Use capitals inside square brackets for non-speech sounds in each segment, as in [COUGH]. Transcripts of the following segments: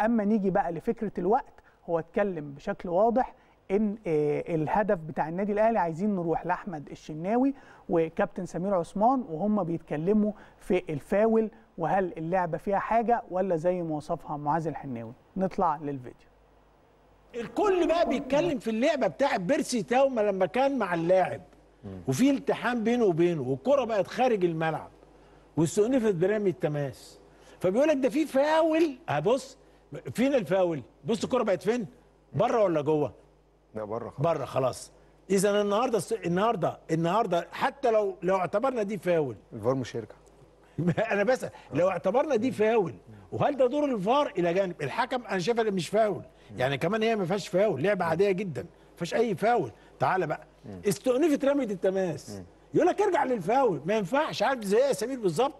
اما نيجي بقى لفكره الوقت هو اتكلم بشكل واضح ان آه، الهدف بتاع النادي الاهلي عايزين نروح لاحمد الشناوي وكابتن سمير عثمان وهم بيتكلموا في الفاول وهل اللعبه فيها حاجه ولا زي ما وصفها معاذ الحناوي نطلع للفيديو الكل بقى بيتكلم في اللعبه بتاعه بيرسي تاوما لما كان مع اللاعب وفي التحام بينه وبينه والكره بقت خارج الملعب واستئنفت برامي التماس فبيقول لك ده في فاول هبص فين الفاول بص الكره بقت فين بره ولا جوه لا بره خلاص بره خلاص اذا النهارده النهارده النهارده حتى لو لو اعتبرنا دي فاول الفار مش هيرجع [LAUGHS] انا بسال لو اعتبرنا دي فاول وهل ده دور الفار الى جانب الحكم انا شايفها مش فاول يعني كمان هي ما فيهاش فاول لعبه عاديه جدا ما فيهاش اي فاول تعالى بقى استؤنفت رميه التماس يقول لك ارجع للفاول ما ينفعش عارف زي إيه سمير بالظبط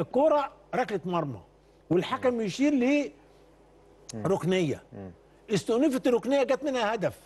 الكوره ركله مرمى والحكم يشير ركنيه استئنفت الركنيه جت منها هدف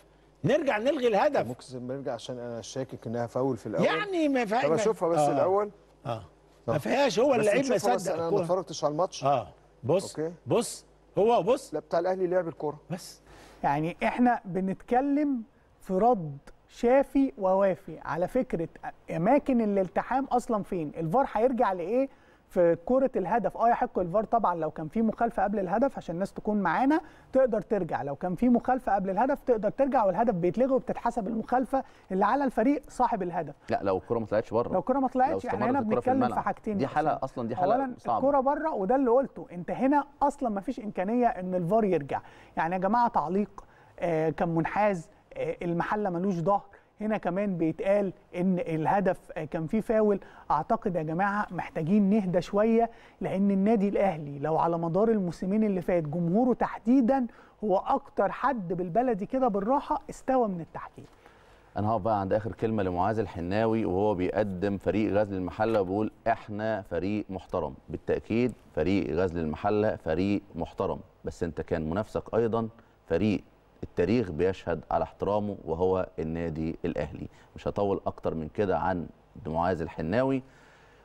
نرجع نلغي الهدف ممكن نرجع عشان انا شاكك انها فاول في الاول يعني ما فيهاش طب اشوفها بس آه. الاول اه ما فيهاش هو اللعيب ما صدق انا ما اتفرجتش على الماتش اه بص أوكي. بص هو بص لا بتاع الاهلي لعب الكوره بس يعني احنا بنتكلم في رد شافي ووافي على فكره اماكن الالتحام اصلا فين الفار هيرجع لايه في كره الهدف اه يحق الفار طبعا لو كان في مخالفه قبل الهدف عشان الناس تكون معانا تقدر ترجع لو كان في مخالفه قبل الهدف تقدر ترجع والهدف بيتلغي وبتتحسب المخالفه اللي على الفريق صاحب الهدف لا لو الكره ما طلعتش بره لو الكره ما طلعتش يعني احنا هنا بنتكلم في, في حاجتين دي حاله اصلا دي حاله اولا الكره بره وده اللي قلته انت هنا اصلا ما فيش امكانيه ان الفار يرجع يعني يا جماعه تعليق آه كان منحاز آه المحله ملوش ظهر هنا كمان بيتقال ان الهدف كان فيه فاول اعتقد يا جماعه محتاجين نهدى شويه لان النادي الاهلي لو على مدار الموسمين اللي فات جمهوره تحديدا هو اكتر حد بالبلدي كده بالراحه استوى من التحكيم انا هقف بقى عند اخر كلمه لمعاذ الحناوي وهو بيقدم فريق غزل المحله وبيقول احنا فريق محترم بالتاكيد فريق غزل المحله فريق محترم بس انت كان منافسك ايضا فريق التاريخ بيشهد على احترامه وهو النادي الاهلي مش هطول اكتر من كده عن معاذ الحناوي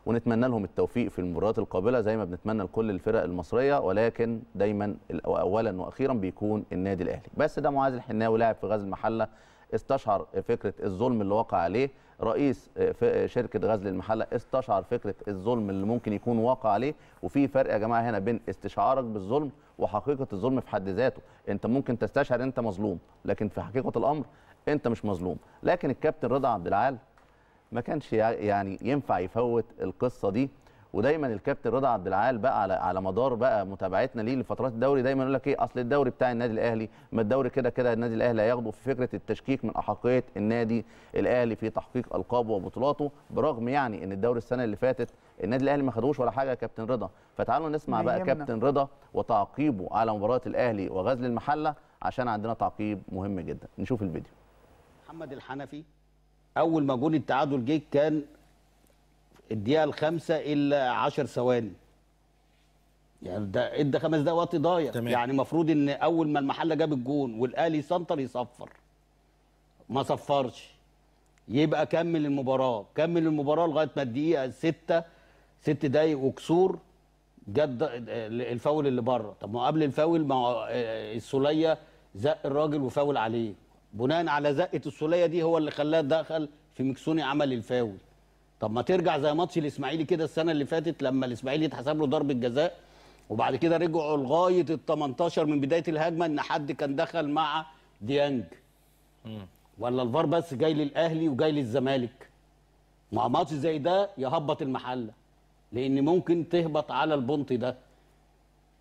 ونتمنى لهم التوفيق في المباريات القابله زي ما بنتمنى لكل الفرق المصريه ولكن دايما اولا واخيرا بيكون النادي الاهلي بس ده معاذ الحناوي لاعب في غزل المحله استشعر فكره الظلم اللي واقع عليه رئيس آه، آه، شركه غزل المحله استشعر فكره الظلم اللي ممكن يكون واقع عليه وفي فرق يا جماعه هنا بين استشعارك بالظلم وحقيقه الظلم في حد ذاته انت ممكن تستشعر انت مظلوم لكن في حقيقه الامر انت مش مظلوم لكن الكابتن رضا عبد العال ما كانش يعني ينفع يفوت القصه دي ودايما الكابتن رضا عبد العال بقى على على مدار بقى متابعتنا ليه لفترات الدوري دايما يقول لك ايه اصل الدوري بتاع النادي الاهلي ما الدوري كده كده النادي الاهلي هياخده في فكره التشكيك من احقيه النادي الاهلي في تحقيق القابه وبطولاته برغم يعني ان الدوري السنه اللي فاتت النادي الاهلي ما خدوش ولا حاجه يا كابتن رضا فتعالوا نسمع بقى يمنا. كابتن رضا وتعقيبه على مباراه الاهلي وغزل المحله عشان عندنا تعقيب مهم جدا نشوف الفيديو محمد الحنفي اول ما جول التعادل جه كان الدقيقه الخامسه الا 10 ثواني يعني ده ادى خمس دقايق وقت ضايع يعني المفروض ان اول ما المحله جاب الجون والاهلي سنتر يصفر ما صفرش يبقى كمل المباراه كمل المباراه لغايه ما الدقيقه 6 ست دقايق وكسور جت الفاول اللي بره طب ما قبل الفاول ما آه، السوليه زق الراجل وفاول عليه بناء على زقه السوليه دي هو اللي خلاه دخل في مكسوني عمل الفاول طب ما ترجع زي ماتش الاسماعيلي كده السنه اللي فاتت لما الاسماعيلي اتحسب له ضربه جزاء وبعد كده رجعوا لغايه ال 18 من بدايه الهجمه ان حد كان دخل مع ديانج ولا الفار بس جاي للاهلي وجاي للزمالك مع ماتش زي ده يهبط المحله لان ممكن تهبط على البنط ده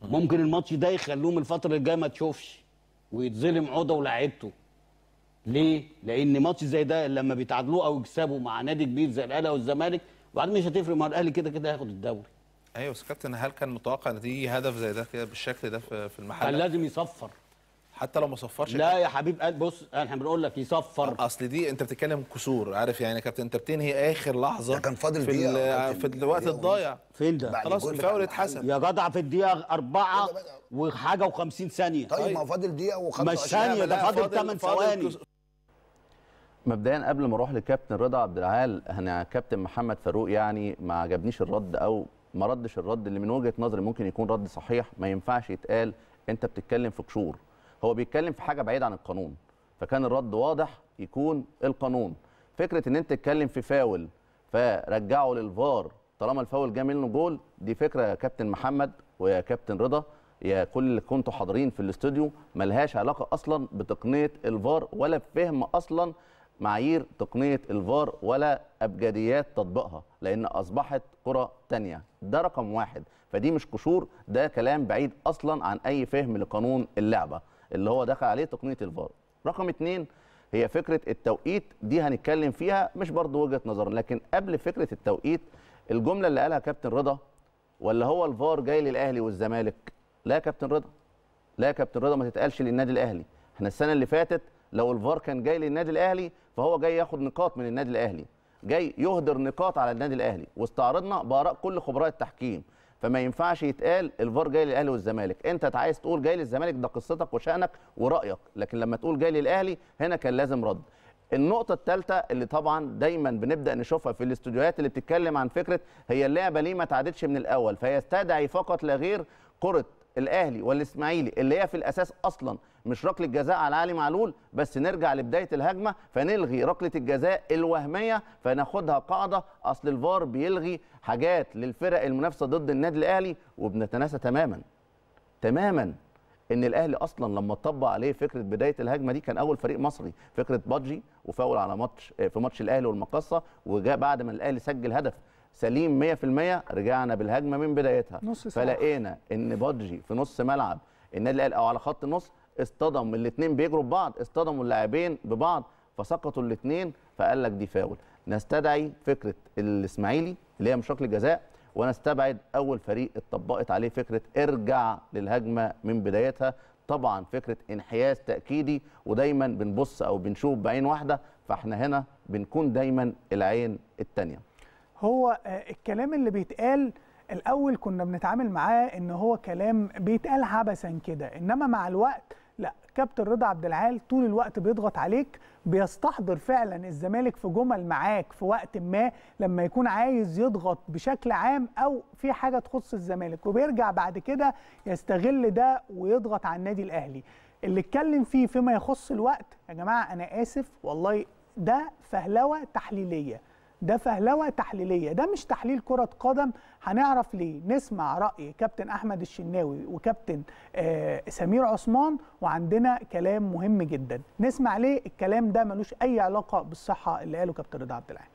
ممكن الماتش ده يخلوهم الفتره الجايه ما تشوفش ويتظلم عوده ولاعيبته ليه؟ لان ماتش زي ده لما بيتعادلوه او يكسبوا مع نادي كبير زي الاهلي او الزمالك وبعدين مش هتفرق مع الاهلي كده كده هياخد الدوري. ايوه بس كابتن هل كان متوقع ان تيجي هدف زي ده كده بالشكل ده في المحل؟ كان لازم يصفر. حتى لو ما صفرش لا يا حبيب قال بص احنا بنقول لك يصفر اصل دي انت بتتكلم كسور عارف يعني يا كابتن انت بتنهي اخر لحظه كان فاضل في دقيقه في الوقت الضايع فين ده خلاص الفاول اتحسب يا جدع في الدقيقه أربعة وحاجه و50 ثانيه طيب, ما فاضل دقيقه و ثانية مش ثانيه ده فاضل 8 ثواني مبدئيا قبل ما اروح لكابتن رضا عبد العال انا كابتن محمد فاروق يعني ما عجبنيش الرد او ما ردش الرد اللي من وجهه نظري ممكن يكون رد صحيح ما ينفعش يتقال انت بتتكلم في قشور هو بيتكلم في حاجه بعيده عن القانون فكان الرد واضح يكون القانون فكره ان انت تتكلم في فاول فرجعه للفار طالما الفاول جه منه جول دي فكره يا كابتن محمد ويا كابتن رضا يا كل اللي كنتوا حاضرين في الاستوديو ملهاش علاقه اصلا بتقنيه الفار ولا بفهم اصلا معايير تقنيه الفار ولا ابجديات تطبيقها لان اصبحت كره تانية ده رقم واحد فدي مش قشور ده كلام بعيد اصلا عن اي فهم لقانون اللعبه اللي هو دخل عليه تقنيه الفار رقم اتنين هي فكره التوقيت دي هنتكلم فيها مش برضو وجهه نظر لكن قبل فكره التوقيت الجمله اللي قالها كابتن رضا ولا هو الفار جاي للاهلي والزمالك لا يا كابتن رضا لا يا كابتن رضا ما تتقالش للنادي الاهلي احنا السنه اللي فاتت لو الفار كان جاي للنادي الاهلي فهو جاي ياخد نقاط من النادي الاهلي جاي يهدر نقاط على النادي الاهلي واستعرضنا باراء كل خبراء التحكيم فما ينفعش يتقال الفار جاي للاهلي والزمالك انت عايز تقول جاي للزمالك ده قصتك وشانك ورايك لكن لما تقول جاي للاهلي هنا كان لازم رد النقطة الثالثة اللي طبعا دايما بنبدأ نشوفها في الاستوديوهات اللي بتتكلم عن فكرة هي اللعبة ليه ما تعادتش من الأول فيستدعي فقط لا غير كرة الاهلي والاسماعيلي اللي هي في الاساس اصلا مش ركله جزاء على علي معلول بس نرجع لبدايه الهجمه فنلغي ركله الجزاء الوهميه فناخدها قاعده اصل الفار بيلغي حاجات للفرق المنافسه ضد النادي الاهلي وبنتناسى تماما تماما ان الاهلي اصلا لما طبق عليه فكره بدايه الهجمه دي كان اول فريق مصري فكره بادجي وفاول على ماتش آه، في ماتش الاهلي والمقصه وجاء بعد ما الاهلي سجل هدف سليم 100% رجعنا بالهجمه من بدايتها نص ساعة. فلقينا ان بادجي في نص ملعب النادي الاهلي او على خط النص اصطدم الاثنين بيجروا ببعض اصطدموا اللاعبين ببعض فسقطوا الاثنين فقال لك دي فاول نستدعي فكره الاسماعيلي اللي هي من شكل جزاء ونستبعد اول فريق اتطبقت عليه فكره ارجع للهجمه من بدايتها طبعا فكره انحياز تاكيدي ودايما بنبص او بنشوف بعين واحده فاحنا هنا بنكون دايما العين الثانيه هو آه، الكلام اللي بيتقال الاول كنا بنتعامل معاه ان هو كلام بيتقال عبثا كده انما مع الوقت لا كابتن رضا عبد العال طول الوقت بيضغط عليك بيستحضر فعلا الزمالك في جمل معاك في وقت ما لما يكون عايز يضغط بشكل عام او في حاجه تخص الزمالك وبيرجع بعد كده يستغل ده ويضغط على النادي الاهلي اللي اتكلم فيه فيما يخص الوقت يا جماعه انا اسف والله ده فهلوه تحليليه ده فهلوه تحليليه ده مش تحليل كره قدم هنعرف ليه نسمع راي كابتن احمد الشناوي وكابتن آه سمير عثمان وعندنا كلام مهم جدا نسمع ليه الكلام ده ملوش اي علاقه بالصحه اللي قاله كابتن رضا عبد العال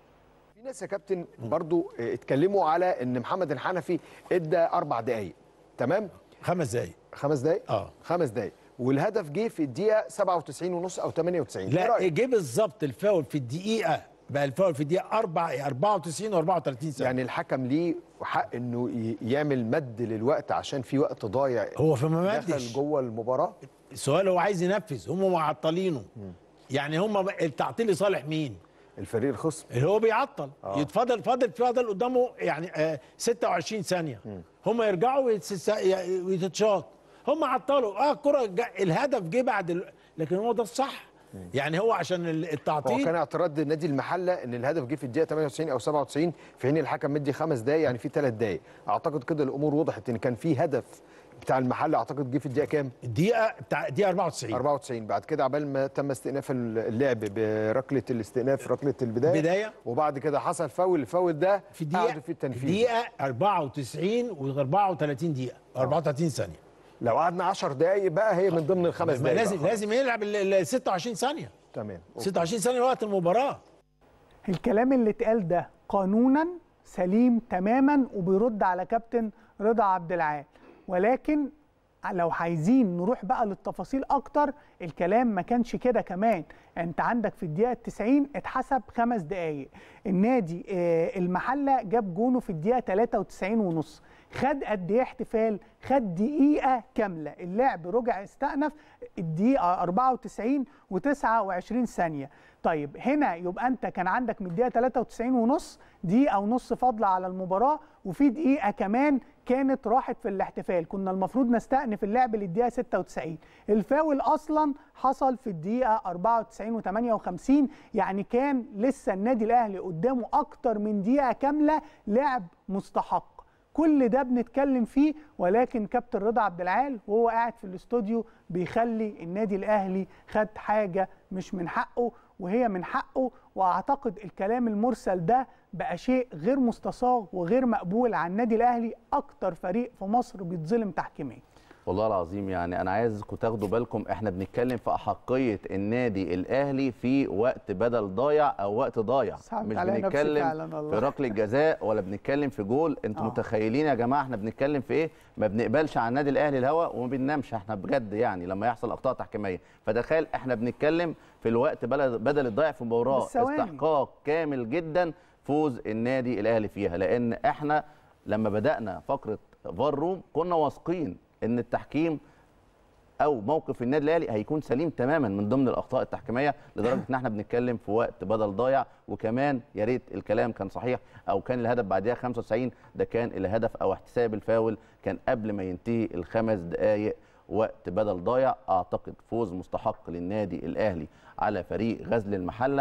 في ناس يا كابتن برضو آه، اتكلموا على ان محمد الحنفي ادى اربع دقائق تمام خمس دقائق خمس دقائق اه خمس دقائق والهدف جه في الدقيقه 97 ونص او 98 إيه لا جه بالظبط الفاول في الدقيقه بقى الفاول في الدقيقه 4 94 و34 ثانيه يعني الحكم ليه حق انه يعمل مد للوقت عشان في وقت ضايع هو فما مدش دخل جوه المباراه السؤال هو عايز ينفذ هم معطلينه يعني هم التعطيل لصالح مين؟ الفريق الخصم اللي هو بيعطل آه. يتفضل فاضل فاضل قدامه يعني آه 26 ثانيه هم يرجعوا ويتتشاط هم عطلوا اه الكره الهدف جه بعد لكن هو ده الصح يعني هو عشان التعطيل هو كان اعتراض النادي المحله ان الهدف جه في الدقيقه 98 او 97 في حين الحكم مدي خمس دقائق يعني في ثلاث دقائق اعتقد كده الامور وضحت ان كان في هدف بتاع المحل اعتقد جه في الدقيقه كام؟ الدقيقه بتاع الدقيقه 94 94 بعد كده عبال ما تم استئناف اللعب بركله الاستئناف ركله البدايه بدايه وبعد كده حصل فاول الفاول ده في الدقيقه في التنفيذ دقيقه 94 و 34 دقيقه 34 ثانيه لو قعدنا 10 دقايق بقى هي من ضمن الخمس دقايق لازم لازم يلعب ال 26 ثانيه تمام 26 ثانيه وقت المباراه الكلام اللي اتقال ده قانونا سليم تماما وبيرد على كابتن رضا عبد العال ولكن لو عايزين نروح بقى للتفاصيل اكتر الكلام ما كانش كده كمان انت عندك في الدقيقه 90 اتحسب خمس دقائق النادي آه، المحله جاب جونه في الدقيقه 93 ونص خد قد ايه احتفال خد دقيقه كامله اللعب رجع استأنف الدقيقه 94 و29 ثانيه طيب هنا يبقى انت كان عندك من الدقيقه 93 ونص دقيقه ونص فاضله على المباراه وفي دقيقه كمان كانت راحت في الاحتفال كنا المفروض نستأنف اللعب للدقيقة 96 الفاول أصلا حصل في الدقيقة 94 و58 يعني كان لسه النادي الأهلي قدامه أكتر من دقيقة كاملة لعب مستحق كل ده بنتكلم فيه ولكن كابتن رضا عبد العال وهو قاعد في الاستوديو بيخلي النادي الاهلي خد حاجه مش من حقه وهي من حقه واعتقد الكلام المرسل ده بقى شيء غير مستصاغ وغير مقبول على النادي الاهلي اكتر فريق في مصر بيتظلم تحكيميا والله العظيم يعني انا عايزكم تاخدوا بالكم احنا بنتكلم في احقيه النادي الاهلي في وقت بدل ضايع او وقت ضايع مش بنتكلم في ركله جزاء ولا بنتكلم في جول انتوا آه. متخيلين يا جماعه احنا بنتكلم في ايه ما بنقبلش على النادي الاهلي الهوا وما بننامش احنا بجد يعني لما يحصل اخطاء تحكيميه فتخيل احنا بنتكلم في الوقت بدل الضايع في مباراه استحقاق كامل جدا فوز النادي الاهلي فيها لان احنا لما بدانا فقره فار روم كنا واثقين ان التحكيم او موقف النادي الاهلي هيكون سليم تماما من ضمن الاخطاء التحكيميه لدرجه ان احنا بنتكلم في وقت بدل ضايع وكمان يا ريت الكلام كان صحيح او كان الهدف بعديها 95 ده كان الهدف او احتساب الفاول كان قبل ما ينتهي الخمس دقائق وقت بدل ضايع اعتقد فوز مستحق للنادي الاهلي على فريق غزل المحله